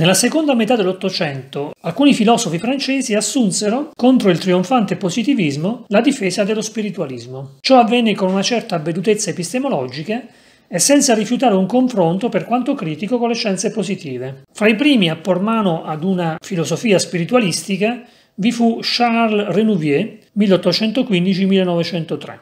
Nella seconda metà dell'Ottocento alcuni filosofi francesi assunsero, contro il trionfante positivismo, la difesa dello spiritualismo. Ciò avvenne con una certa avvedutezza epistemologica e senza rifiutare un confronto per quanto critico con le scienze positive. Fra i primi a por mano ad una filosofia spiritualistica vi fu Charles Renouvier 1815-1903.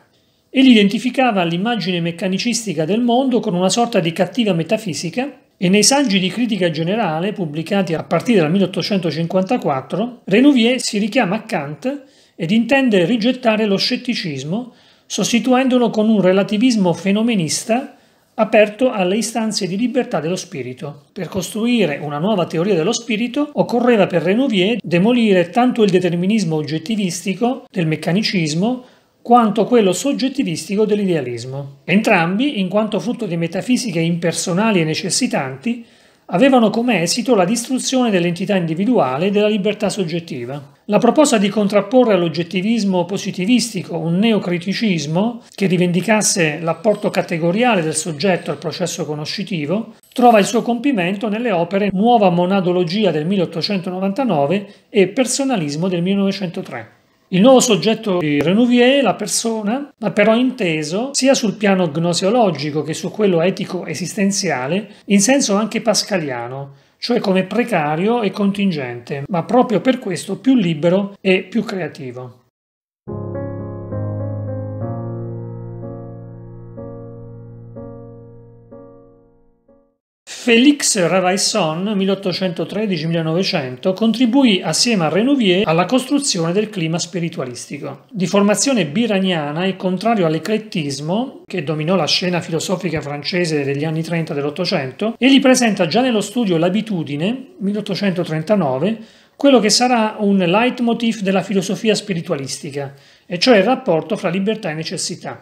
Egli identificava l'immagine meccanicistica del mondo con una sorta di cattiva metafisica e nei saggi di critica generale pubblicati a partire dal 1854, Renouvier si richiama a Kant ed intende rigettare lo scetticismo sostituendolo con un relativismo fenomenista aperto alle istanze di libertà dello spirito. Per costruire una nuova teoria dello spirito occorreva per Renouvier demolire tanto il determinismo oggettivistico del meccanicismo quanto quello soggettivistico dell'idealismo. Entrambi, in quanto frutto di metafisiche impersonali e necessitanti, avevano come esito la distruzione dell'entità individuale e della libertà soggettiva. La proposta di contrapporre all'oggettivismo positivistico un neocriticismo che rivendicasse l'apporto categoriale del soggetto al processo conoscitivo trova il suo compimento nelle opere Nuova monadologia del 1899 e Personalismo del 1903. Il nuovo soggetto di Renouvier è la persona, ma però inteso sia sul piano gnosiologico che su quello etico-esistenziale, in senso anche pascaliano, cioè come precario e contingente, ma proprio per questo più libero e più creativo. Félix Ravaisson, 1813-1900, contribuì assieme a Renouvier alla costruzione del clima spiritualistico. Di formazione biraniana e contrario all'eclettismo, che dominò la scena filosofica francese degli anni 30 dell'Ottocento, egli presenta già nello studio L'abitudine, 1839, quello che sarà un leitmotiv della filosofia spiritualistica, e cioè il rapporto fra libertà e necessità.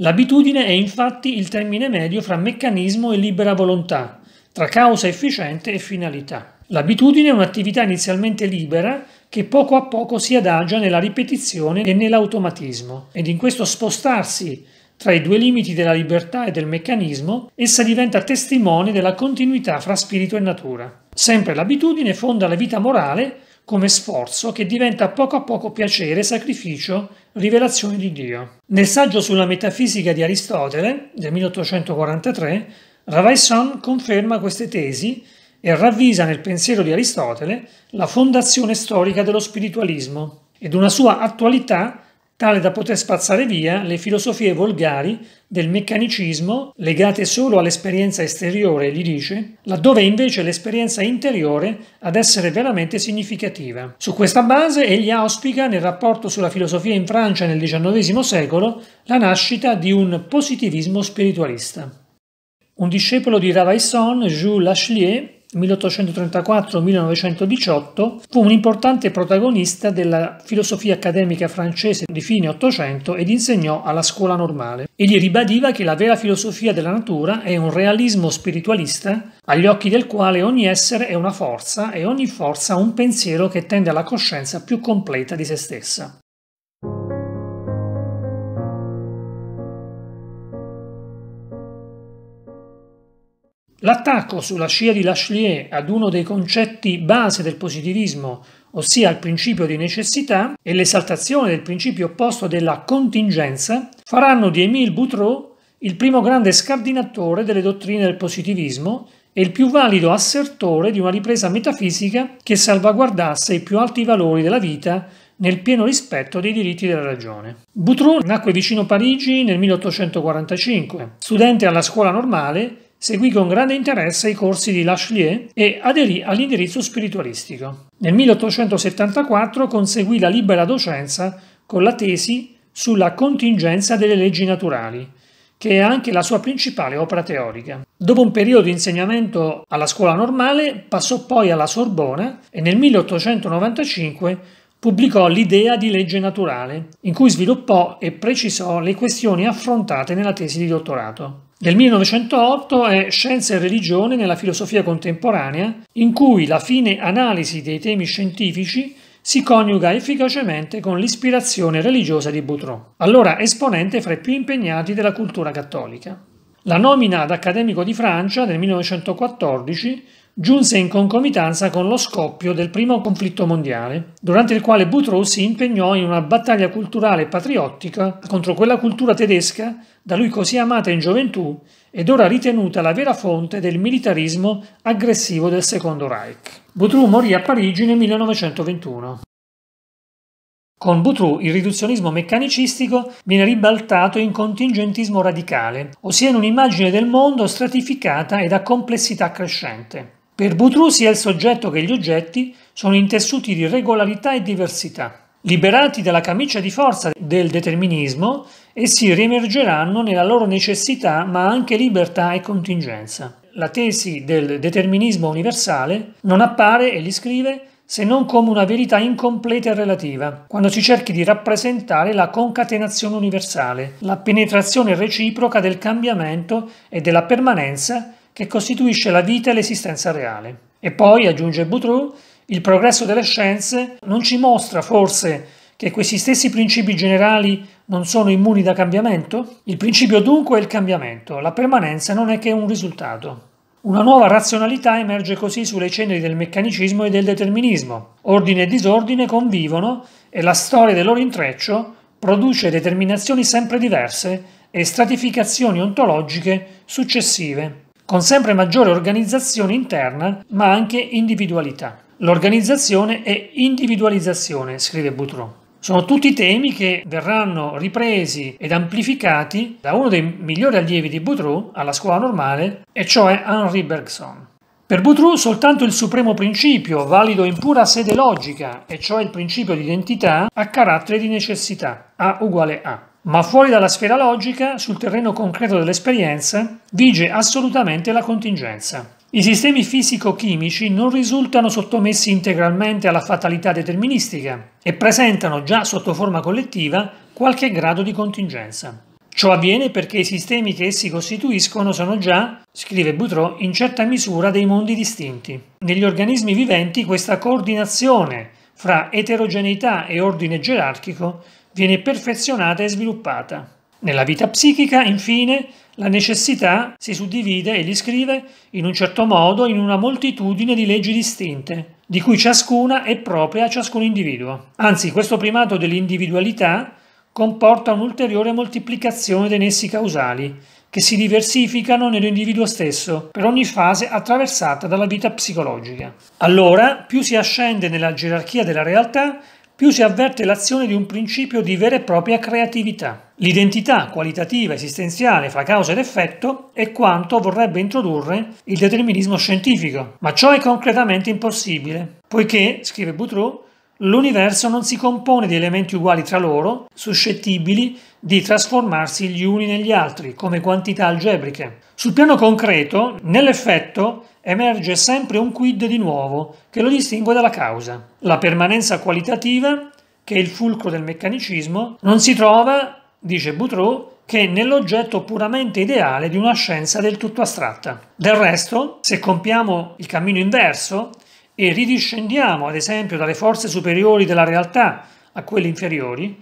L'abitudine è infatti il termine medio fra meccanismo e libera volontà, tra causa efficiente e finalità. L'abitudine è un'attività inizialmente libera che poco a poco si adagia nella ripetizione e nell'automatismo ed in questo spostarsi tra i due limiti della libertà e del meccanismo, essa diventa testimone della continuità fra spirito e natura. Sempre l'abitudine fonda la vita morale come sforzo che diventa poco a poco piacere, sacrificio, rivelazione di Dio. Nel saggio sulla metafisica di Aristotele del 1843 Ravaisson conferma queste tesi e ravvisa nel pensiero di Aristotele la fondazione storica dello spiritualismo ed una sua attualità tale da poter spazzare via le filosofie volgari del meccanicismo legate solo all'esperienza esteriore, gli dice, laddove invece l'esperienza interiore ad essere veramente significativa. Su questa base egli auspica nel rapporto sulla filosofia in Francia nel XIX secolo la nascita di un positivismo spiritualista. Un discepolo di Ravaisson, Jules Lachelier, 1834-1918, fu un importante protagonista della filosofia accademica francese di fine Ottocento ed insegnò alla scuola normale. Egli ribadiva che la vera filosofia della natura è un realismo spiritualista agli occhi del quale ogni essere è una forza e ogni forza un pensiero che tende alla coscienza più completa di se stessa. L'attacco sulla scia di Lachlier ad uno dei concetti base del positivismo, ossia al principio di necessità, e l'esaltazione del principio opposto della contingenza, faranno di Émile Boutreau il primo grande scardinatore delle dottrine del positivismo e il più valido assertore di una ripresa metafisica che salvaguardasse i più alti valori della vita nel pieno rispetto dei diritti della ragione. Boutreau nacque vicino Parigi nel 1845, studente alla scuola normale Seguì con grande interesse i corsi di Lachelier e aderì all'indirizzo spiritualistico. Nel 1874 conseguì la libera docenza con la tesi sulla contingenza delle leggi naturali, che è anche la sua principale opera teorica. Dopo un periodo di insegnamento alla scuola normale, passò poi alla Sorbona e nel 1895 pubblicò l'idea di legge naturale, in cui sviluppò e precisò le questioni affrontate nella tesi di dottorato del 1908 è Scienza e religione nella filosofia contemporanea, in cui la fine analisi dei temi scientifici si coniuga efficacemente con l'ispirazione religiosa di Boutron, allora esponente fra i più impegnati della cultura cattolica. La nomina ad accademico di Francia nel 1914 giunse in concomitanza con lo scoppio del primo conflitto mondiale, durante il quale Buttrou si impegnò in una battaglia culturale patriottica contro quella cultura tedesca da lui così amata in gioventù ed ora ritenuta la vera fonte del militarismo aggressivo del Secondo Reich. Buttrou morì a Parigi nel 1921. Con Boutroux il riduzionismo meccanicistico viene ribaltato in contingentismo radicale, ossia in un'immagine del mondo stratificata e da complessità crescente. Per Butrusi è il soggetto che gli oggetti sono intessuti di regolarità e diversità, liberati dalla camicia di forza del determinismo, essi riemergeranno nella loro necessità ma anche libertà e contingenza. La tesi del determinismo universale non appare, e egli scrive, se non come una verità incompleta e relativa, quando si cerchi di rappresentare la concatenazione universale, la penetrazione reciproca del cambiamento e della permanenza che costituisce la vita e l'esistenza reale. E poi, aggiunge Boutreau, il progresso delle scienze non ci mostra forse che questi stessi principi generali non sono immuni da cambiamento? Il principio dunque è il cambiamento, la permanenza non è che un risultato. Una nuova razionalità emerge così sulle ceneri del meccanicismo e del determinismo. Ordine e disordine convivono e la storia del loro intreccio produce determinazioni sempre diverse e stratificazioni ontologiche successive con sempre maggiore organizzazione interna ma anche individualità. L'organizzazione e individualizzazione, scrive Boutron. Sono tutti temi che verranno ripresi ed amplificati da uno dei migliori allievi di Boutreau alla scuola normale, e cioè Henri Bergson. Per Boutreau soltanto il supremo principio, valido in pura sede logica, e cioè il principio di identità, ha carattere di necessità, A uguale A ma fuori dalla sfera logica, sul terreno concreto dell'esperienza, vige assolutamente la contingenza. I sistemi fisico-chimici non risultano sottomessi integralmente alla fatalità deterministica e presentano già sotto forma collettiva qualche grado di contingenza. Ciò avviene perché i sistemi che essi costituiscono sono già, scrive Boutreau, in certa misura dei mondi distinti. Negli organismi viventi questa coordinazione fra eterogeneità e ordine gerarchico viene perfezionata e sviluppata. Nella vita psichica, infine, la necessità si suddivide, egli scrive, in un certo modo in una moltitudine di leggi distinte, di cui ciascuna è propria a ciascun individuo. Anzi, questo primato dell'individualità comporta un'ulteriore moltiplicazione dei nessi causali, che si diversificano nell'individuo stesso per ogni fase attraversata dalla vita psicologica. Allora, più si ascende nella gerarchia della realtà più si avverte l'azione di un principio di vera e propria creatività. L'identità qualitativa esistenziale fra causa ed effetto è quanto vorrebbe introdurre il determinismo scientifico, ma ciò è concretamente impossibile, poiché, scrive Boutreau, l'universo non si compone di elementi uguali tra loro, suscettibili di trasformarsi gli uni negli altri come quantità algebriche. Sul piano concreto, nell'effetto, emerge sempre un quid di nuovo che lo distingue dalla causa. La permanenza qualitativa, che è il fulcro del meccanicismo, non si trova, dice Boutreau, che nell'oggetto puramente ideale di una scienza del tutto astratta. Del resto, se compiamo il cammino inverso e ridiscendiamo ad esempio dalle forze superiori della realtà a quelle inferiori,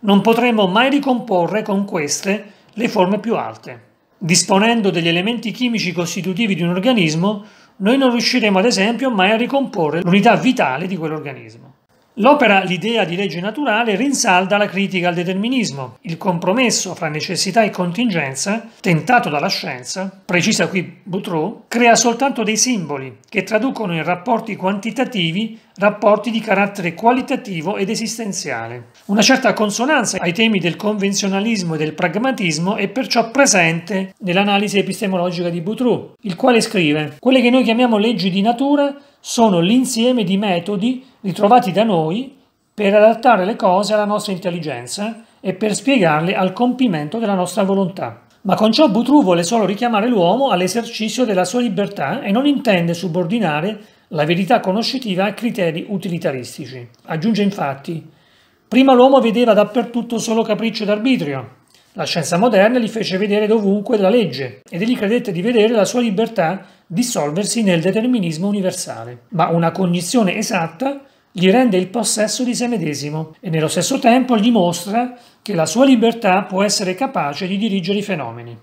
non potremo mai ricomporre con queste le forme più alte. Disponendo degli elementi chimici costitutivi di un organismo, noi non riusciremo ad esempio mai a ricomporre l'unità vitale di quell'organismo. L'opera L'idea di legge naturale rinsalda la critica al determinismo, il compromesso fra necessità e contingenza, tentato dalla scienza, precisa qui Boutroux, crea soltanto dei simboli che traducono in rapporti quantitativi rapporti di carattere qualitativo ed esistenziale. Una certa consonanza ai temi del convenzionalismo e del pragmatismo è perciò presente nell'analisi epistemologica di Boutroux, il quale scrive «Quelle che noi chiamiamo leggi di natura sono l'insieme di metodi ritrovati da noi per adattare le cose alla nostra intelligenza e per spiegarle al compimento della nostra volontà. Ma con ciò Boutrou vuole solo richiamare l'uomo all'esercizio della sua libertà e non intende subordinare la verità conoscitiva a criteri utilitaristici. Aggiunge infatti, prima l'uomo vedeva dappertutto solo capriccio ed arbitrio, la scienza moderna gli fece vedere dovunque la legge ed egli credette di vedere la sua libertà dissolversi nel determinismo universale. Ma una cognizione esatta gli rende il possesso di se medesimo e nello stesso tempo gli mostra che la sua libertà può essere capace di dirigere i fenomeni.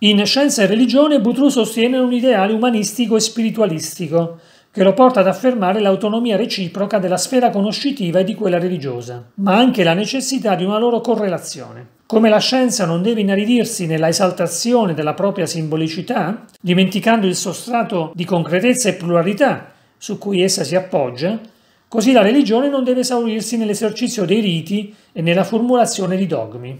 In Scienza e religione Boutreau sostiene un ideale umanistico e spiritualistico che lo porta ad affermare l'autonomia reciproca della sfera conoscitiva e di quella religiosa, ma anche la necessità di una loro correlazione. Come la scienza non deve inaridirsi nella esaltazione della propria simbolicità, dimenticando il sostrato di concretezza e pluralità su cui essa si appoggia, Così la religione non deve esaurirsi nell'esercizio dei riti e nella formulazione di dogmi.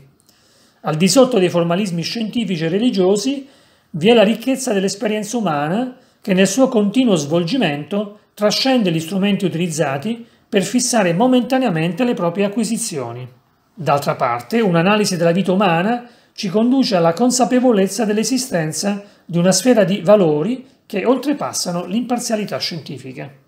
Al di sotto dei formalismi scientifici e religiosi vi è la ricchezza dell'esperienza umana che nel suo continuo svolgimento trascende gli strumenti utilizzati per fissare momentaneamente le proprie acquisizioni. D'altra parte, un'analisi della vita umana ci conduce alla consapevolezza dell'esistenza di una sfera di valori che oltrepassano l'imparzialità scientifica.